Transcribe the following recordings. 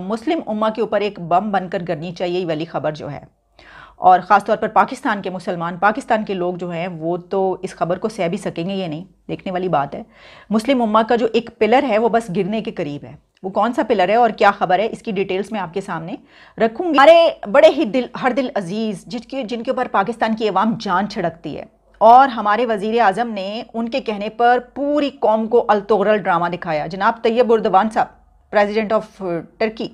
मुस्लिम उम्मा के ऊपर एक बम बनकर गिरनी चाहिए वाली खबर जो है और ख़ास तौर पर पाकिस्तान के मुसलमान पाकिस्तान के लोग जो हैं वो तो इस खबर को सह भी सकेंगे ये नहीं देखने वाली बात है मुस्लिम उम्मा का जो एक पिलर है वो बस गिरने के करीब है वो कौन सा पिलर है और क्या खबर है इसकी डिटेल्स मैं आपके सामने रखूँगी हमारे बड़े ही दिल हर दिल अजीज़ जिनके जिनके ऊपर पाकिस्तान की अवाम जान छिड़कती है और हमारे वजीर अजम ने उनके कहने पर पूरी कौम को अलतोगरल ड्रामा दिखाया जनाब तैयब उर्दवान साहब प्रेसिडेंट ऑफ टर्की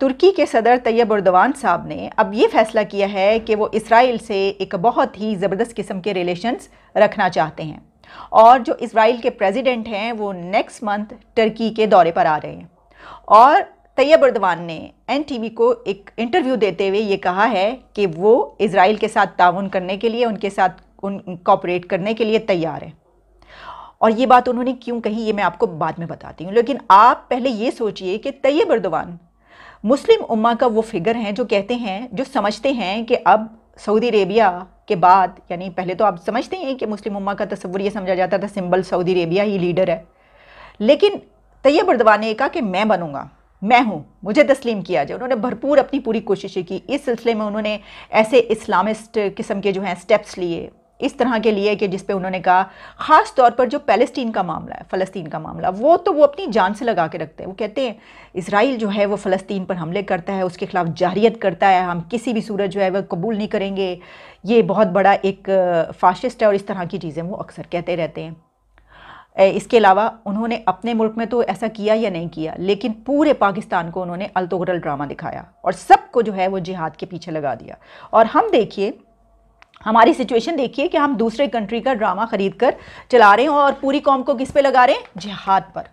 तुर्की के सदर तैयब उर्दवान साहब ने अब ये फैसला किया है कि वो इसराइल से एक बहुत ही ज़बरदस्त किस्म के रिलेशंस रखना चाहते हैं और जो इसराइल के प्रेसिडेंट हैं वो नेक्स्ट मंथ टर्की के दौरे पर आ रहे हैं और तैयब उर्दवान ने एन को एक इंटरव्यू देते हुए ये कहा है कि वो इसराइल के साथ ताउन करने के लिए उनके साथ उन कॉपरेट करने के लिए तैयार है और ये बात उन्होंने क्यों कही ये मैं आपको बाद में बताती हूँ लेकिन आप पहले ये सोचिए कि तैयब अर्दवान मुस्लिम उम्मा का वो फिगर हैं जो कहते हैं जो समझते हैं कि अब सऊदी अरेबिया के बाद यानी पहले तो आप समझते हैं कि मुस्लिम उम्मा का तस्वुर यह समझा जाता था सिंबल सऊदी अरेबिया ही लीडर है लेकिन तैयब अर्दवान ने कहा कि मैं बनूँगा मैं हूँ मुझे तस्लीम किया जाए उन्होंने भरपूर अपनी पूरी कोशिशें की इस सिलसिले में उन्होंने ऐसे इस्लामिस्ट किस्म के जो हैं स्टेप्स लिए इस तरह के लिए कि जिस पे उन्होंने कहा ख़ास तौर पर जो पैलेस्टीन का मामला है फ़लस्तीन का मामला वो तो वो अपनी जान से लगा के रखते हैं वो कहते हैं इसराइल जो है वो फ़लस्तीन पर हमले करता है उसके ख़िलाफ़ जारियत करता है हम किसी भी सूरत जो है वह कबूल नहीं करेंगे ये बहुत बड़ा एक फाशिस्ट है और इस तरह की चीज़ें वो अक्सर कहते रहते हैं इसके अलावा उन्होंने अपने मुल्क में तो ऐसा किया या नहीं किया लेकिन पूरे पाकिस्तान को उन्होंने अल्तोगरल ड्रामा दिखाया और सबको जो है वो जिहाद के पीछे लगा दिया और हम देखिए हमारी सिचुएशन देखिए कि हम दूसरे कंट्री का ड्रामा खरीद कर चला रहे हैं और पूरी कौम को किस पे लगा रहे हैं जिहाद पर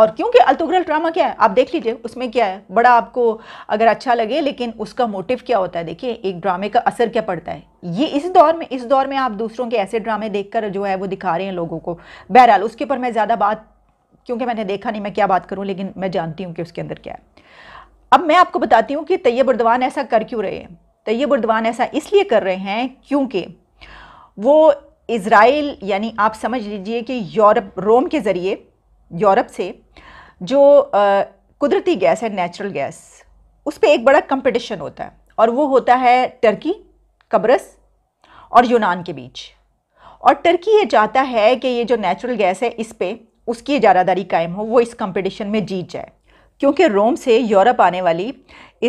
और क्योंकि अल्तुगरल ड्रामा क्या है आप देख लीजिए उसमें क्या है बड़ा आपको अगर अच्छा लगे लेकिन उसका मोटिव क्या होता है देखिए एक ड्रामे का असर क्या पड़ता है ये इस दौर में इस दौर में आप दूसरों के ऐसे ड्रामे कर जो है वो दिखा रहे हैं लोगों को बहरहाल उसके ऊपर मैं ज़्यादा बात क्योंकि मैंने देखा नहीं मैं क्या बात करूँ लेकिन मैं जानती हूँ कि उसके अंदर क्या है अब मैं आपको बताती हूँ कि तैयब उर्दवान ऐसा कर क्यों रहे हैं तैयब तो बुर्दवान ऐसा इसलिए कर रहे हैं क्योंकि वो इसराइल यानी आप समझ लीजिए कि यूरोप रोम के ज़रिए यूरोप से जो कुदरती गैस है नेचुरल गैस उस पर एक बड़ा कंपटीशन होता है और वो होता है टर्की कब्रस और यूनान के बीच और टर्की ये चाहता है कि ये जो नेचुरल गैस है इस पर उसकी ज़्यादादारी कायम हो वो इस कंपटीशन में जीत जाए क्योंकि रोम से यूरोप आने वाली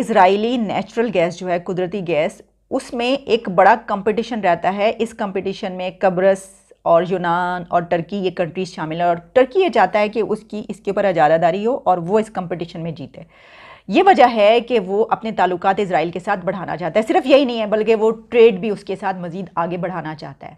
इसराइली नेचुरल गैस जो है कुदरती गैस उसमें एक बड़ा कंपटीशन रहता है इस कंपटीशन में कब्रस और यूनान और टर्की ये कंट्रीज शामिल है और टर्की ये चाहता है कि उसकी इसके ऊपर अजादादारी हो और वो इस कंपटीशन में जीते ये वजह है कि वो अपने ताल्लुक इसराइल के साथ बढ़ाना चाहता है सिर्फ यही नहीं है बल्कि वो ट्रेड भी उसके साथ मज़ीद आगे बढ़ाना चाहता है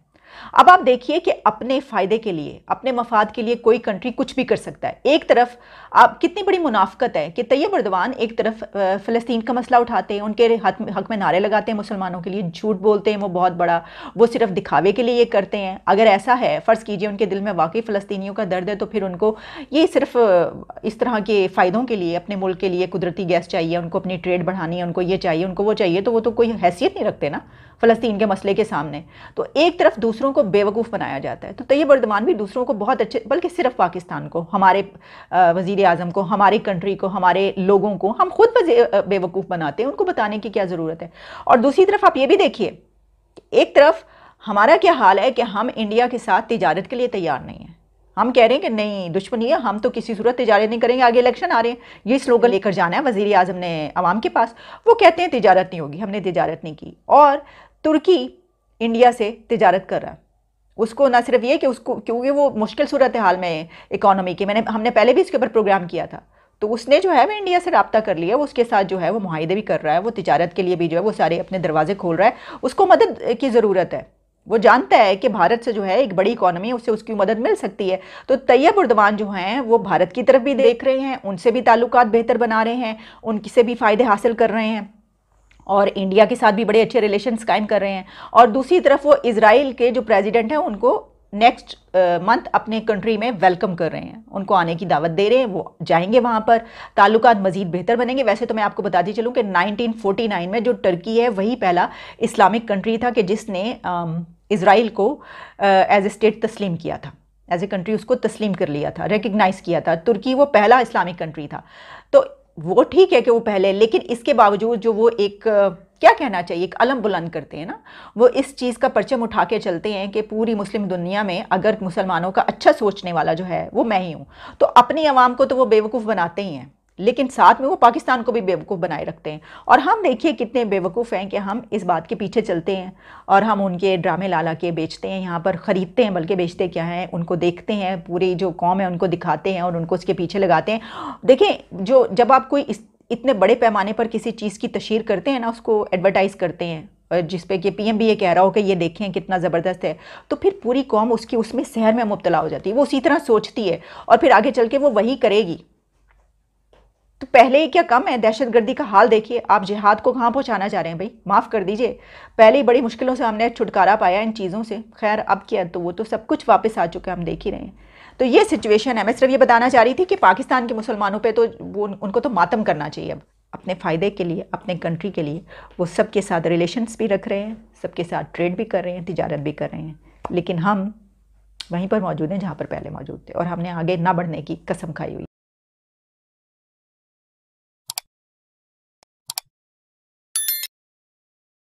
अब आप देखिए कि अपने फ़ायदे के लिए अपने मफाद के लिए कोई कंट्री कुछ भी कर सकता है एक तरफ आप कितनी बड़ी मुनाफ्त है कि तैयब उर्दवान एक तरफ फ़लस्तीन का मसला उठाते हैं उनके हक हक में नारे लगाते हैं मुसलमानों के लिए झूठ बोलते हैं वो बहुत बड़ा वो सिर्फ दिखावे के लिए ये करते हैं अगर ऐसा है फ़र्ज़ कीजिए उनके दिल में वाकई फ़लस्तियों का दर्द है तो फिर उनको ये सिर्फ इस तरह के फ़ायदों के लिए अपने मुल्क के लिए कुदरती गैस चाहिए उनको अपनी ट्रेड बढ़ानी है उनको ये चाहिए उनको वो चाहिए तो वो तो कोई हैसियत नहीं रखते ना फ़लस्तीन के मसले के सामने तो एक तरफ दूसरी दूसरों को बेवकूफ़ बनाया जाता है तो तैयब अर्दमान भी दूसरों को बहुत अच्छे बल्कि सिर्फ पाकिस्तान को हमारे वजीर अजम को हमारी कंट्री को हमारे लोगों को हम खुद बेवकूफ़ बनाते हैं उनको बताने की क्या ज़रूरत है और दूसरी तरफ आप ये भी देखिए एक तरफ हमारा क्या हाल है कि हम इंडिया के साथ तजारत के लिए तैयार नहीं हैं हम कह रहे हैं कि नहीं दुश्मनी है हम तो किसी सूरत तजारत नहीं करेंगे आगे इलेक्शन आ रहे हैं ये स्लोगन लेकर जाना है वजीर अजम ने आवाम के पास वो कहते हैं तजारत नहीं होगी हमने तजारत नहीं की और तुर्की इंडिया से तजारत कर रहा है उसको ना सिर्फ ये कि उसको क्योंकि वो मुश्किल सूरत हाल में इकोनॉमी इकॉनमी की मैंने हमने पहले भी इसके ऊपर प्रोग्राम किया था तो उसने जो है वो इंडिया से रबता कर लिया वो उसके साथ जो है वो माहदे भी कर रहा है वो तजारत के लिए भी जो है वो सारे अपने दरवाजे खोल रहा है उसको मदद की ज़रूरत है वो जानता है कि भारत से जो है एक बड़ी इकानमी है उससे उसकी मदद मिल सकती है तो तैयब उर्दवान जो हैं वो भारत की तरफ भी देख रहे हैं उनसे भी ताल्लुक बेहतर बना रहे हैं उनसे भी फ़ायदे हासिल कर रहे हैं और इंडिया के साथ भी बड़े अच्छे रिलेशन कायम कर रहे हैं और दूसरी तरफ वो इसराइल के जो प्रेजिडेंट हैं उनको नेक्स्ट मंथ अपने कंट्री में वेलकम कर रहे हैं उनको आने की दावत दे रहे हैं वो जाएंगे वहाँ पर ताल्लुक मजीद बेहतर बनेंगे वैसे तो मैं आपको बताती चलूँ कि 1949 में जो टर्की है वही पहला इस्लामिक कंट्री था कि जिसने इसराइल को एज ए स्टेट तस्लीम किया था एज ए कंट्री उसको तस्लीम कर लिया था रिकगनाइज़ किया था तुर्की वो पहला इस्लामिक कंट्री था तो वो ठीक है कि वो पहले लेकिन इसके बावजूद जो वो एक क्या कहना चाहिए एक अलम बुलंद करते हैं ना वो इस चीज़ का परचम उठा के चलते हैं कि पूरी मुस्लिम दुनिया में अगर मुसलमानों का अच्छा सोचने वाला जो है वो मैं ही हूँ तो अपनी आवाम को तो वो बेवकूफ़ बनाते ही हैं लेकिन साथ में वो पाकिस्तान को भी बेवकूफ़ बनाए रखते हैं और हम देखिए कितने बेवकूफ़ हैं कि हम इस बात के पीछे चलते हैं और हम उनके ड्रामे ला ला के बेचते हैं यहाँ पर ख़रीदते हैं बल्कि बेचते क्या हैं उनको देखते हैं पूरी जो कौम है उनको दिखाते हैं और उनको उसके पीछे लगाते हैं देखें जो जब आप कोई इस इतने बड़े पैमाने पर किसी चीज़ की तशहर करते हैं ना उसको एडवर्टाइज़ करते हैं जिस पे कि पीएम भी ये कह रहा हो कि ये देखें कितना ज़बरदस्त है तो फिर पूरी कौम उसकी उसमें शहर में मुबतला हो जाती है वो उसी तरह सोचती है और फिर आगे चल के वो वही करेगी तो पहले ही क्या कम है दहशतगर्दी का हाल देखिए आप जिहाद को कहाँ पहुँचाना चाह रहे हैं भाई माफ़ कर दीजिए पहले ही बड़ी मुश्किलों से हमने छुटकारा पाया इन चीज़ों से खैर अब क्या तो वो तो सब कुछ वापस आ चुके हम देख ही रहे हैं तो ये सिचुएशन है मैं सिर्फ ये बताना चाह रही थी कि पाकिस्तान के मुसलमानों पर तो वो उनको तो मातम करना चाहिए अब अपने फ़ायदे के लिए अपने कंट्री के लिए वो सबके साथ रिलेशनस भी रख रहे हैं सबके साथ ट्रेड भी कर रहे हैं तजारत भी कर रहे हैं लेकिन हम वहीं पर मौजूद हैं जहाँ पर पहले मौजूद थे और हमने आगे ना बढ़ने की कसम खाई हुई